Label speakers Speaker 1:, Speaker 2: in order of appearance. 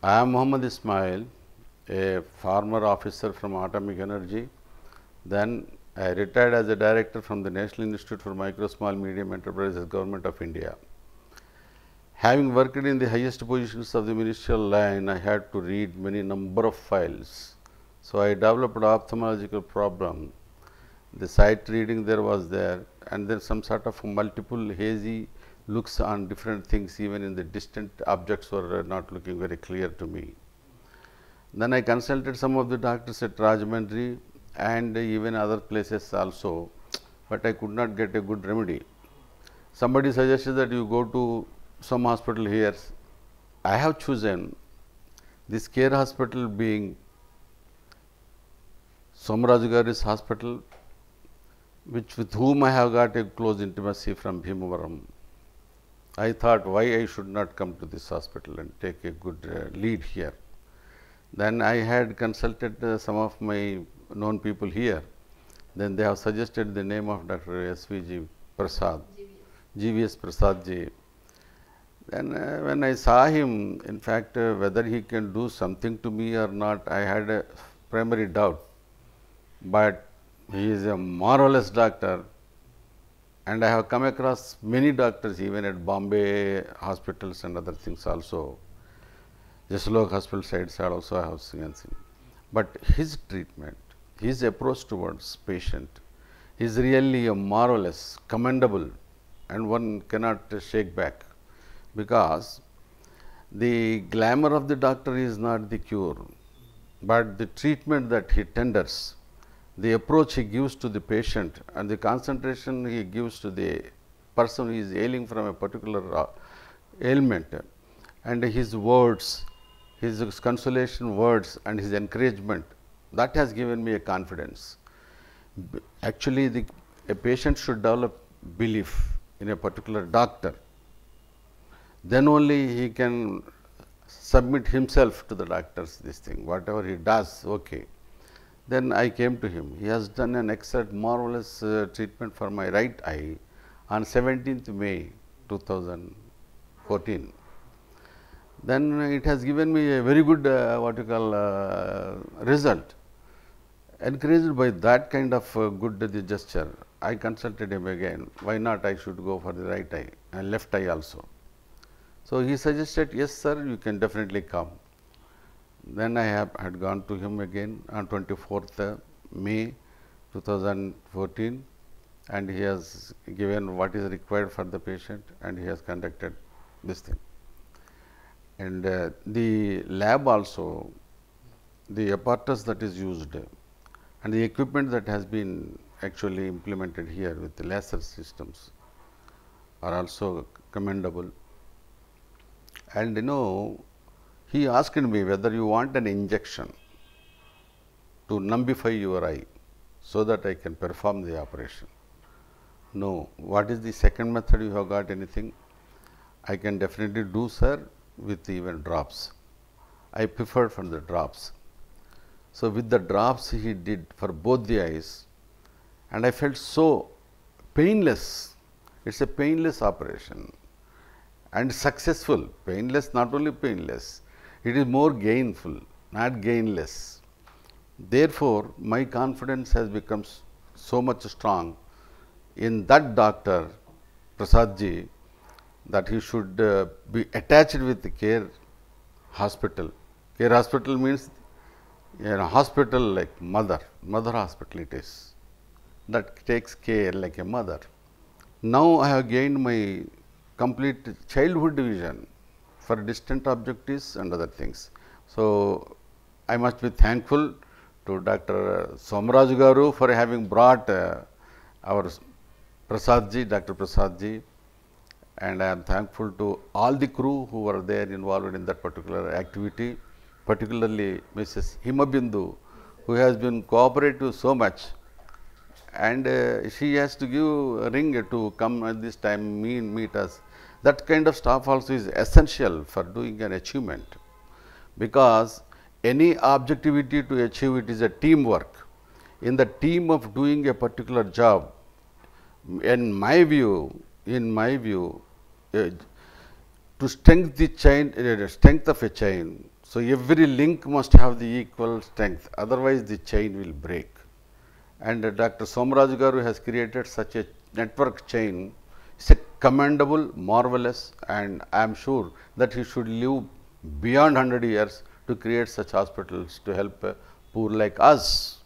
Speaker 1: I am Muhammad Ismail, a former officer from Atomic Energy. Then I retired as a director from the National Institute for Micro Small Medium Enterprises, Government of India. Having worked in the highest positions of the ministerial line, I had to read many number of files. So I developed ophthalmological problem. The sight reading there was there and then some sort of multiple hazy looks on different things even in the distant objects were uh, not looking very clear to me. Then I consulted some of the doctors at Rajahmundry and even other places also, but I could not get a good remedy. Somebody suggested that you go to some hospital here. I have chosen this care hospital being Somrajgari's hospital, which with whom I have got a close intimacy from Bhimavaram. I thought why I should not come to this hospital and take a good uh, lead here. Then I had consulted uh, some of my known people here. Then they have suggested the name of Dr. S.V.G. Prasad, G.V.S. Prasadji. Then uh, when I saw him, in fact, uh, whether he can do something to me or not, I had a primary doubt. But he is a marvelous doctor and I have come across many doctors even at Bombay hospitals and other things also. Jaslok hospital side side also I have seen, seen. But his treatment, his approach towards patient is really a marvelous, commendable and one cannot shake back because the glamour of the doctor is not the cure, but the treatment that he tenders the approach he gives to the patient and the concentration he gives to the person who is ailing from a particular uh, ailment and his words, his consolation words and his encouragement that has given me a confidence. Actually, the, a patient should develop belief in a particular doctor. Then only he can submit himself to the doctors this thing, whatever he does, okay. Then I came to him. He has done an excellent, marvelous uh, treatment for my right eye on 17th May 2014. Then it has given me a very good, uh, what you call, uh, result. Encouraged by that kind of uh, good gesture, I consulted him again. Why not I should go for the right eye and left eye also. So, he suggested, yes sir, you can definitely come. Then I have, had gone to him again on 24th uh, May 2014 and he has given what is required for the patient and he has conducted this thing. And uh, the lab also, the apparatus that is used and the equipment that has been actually implemented here with the laser systems are also commendable. And you know, he asked me whether you want an injection to numbify your eye so that I can perform the operation. No, what is the second method you have got anything? I can definitely do sir with even drops. I preferred for the drops. So, with the drops he did for both the eyes and I felt so painless. It is a painless operation and successful, painless not only painless, it is more gainful, not gainless. Therefore, my confidence has become so much strong in that doctor, Prasadji, that he should uh, be attached with the care hospital. Care hospital means in a hospital like mother, mother hospital it is, that takes care like a mother. Now I have gained my complete childhood vision for distant objectives and other things. So, I must be thankful to Dr. Somraj Garu for having brought uh, our Prasadji, Dr. Prasadji and I am thankful to all the crew who were there involved in that particular activity, particularly Mrs. Himabindu who has been cooperative so much and uh, she has to give a ring to come at this time meet, meet us. That kind of stuff also is essential for doing an achievement because any objectivity to achieve it is a teamwork. In the team of doing a particular job, in my view, in my view, uh, to strength the chain, uh, strength of a chain, so every link must have the equal strength, otherwise the chain will break and Dr. Somraj Garu has created such a network chain. It's a commendable, marvelous and I am sure that he should live beyond 100 years to create such hospitals to help poor like us.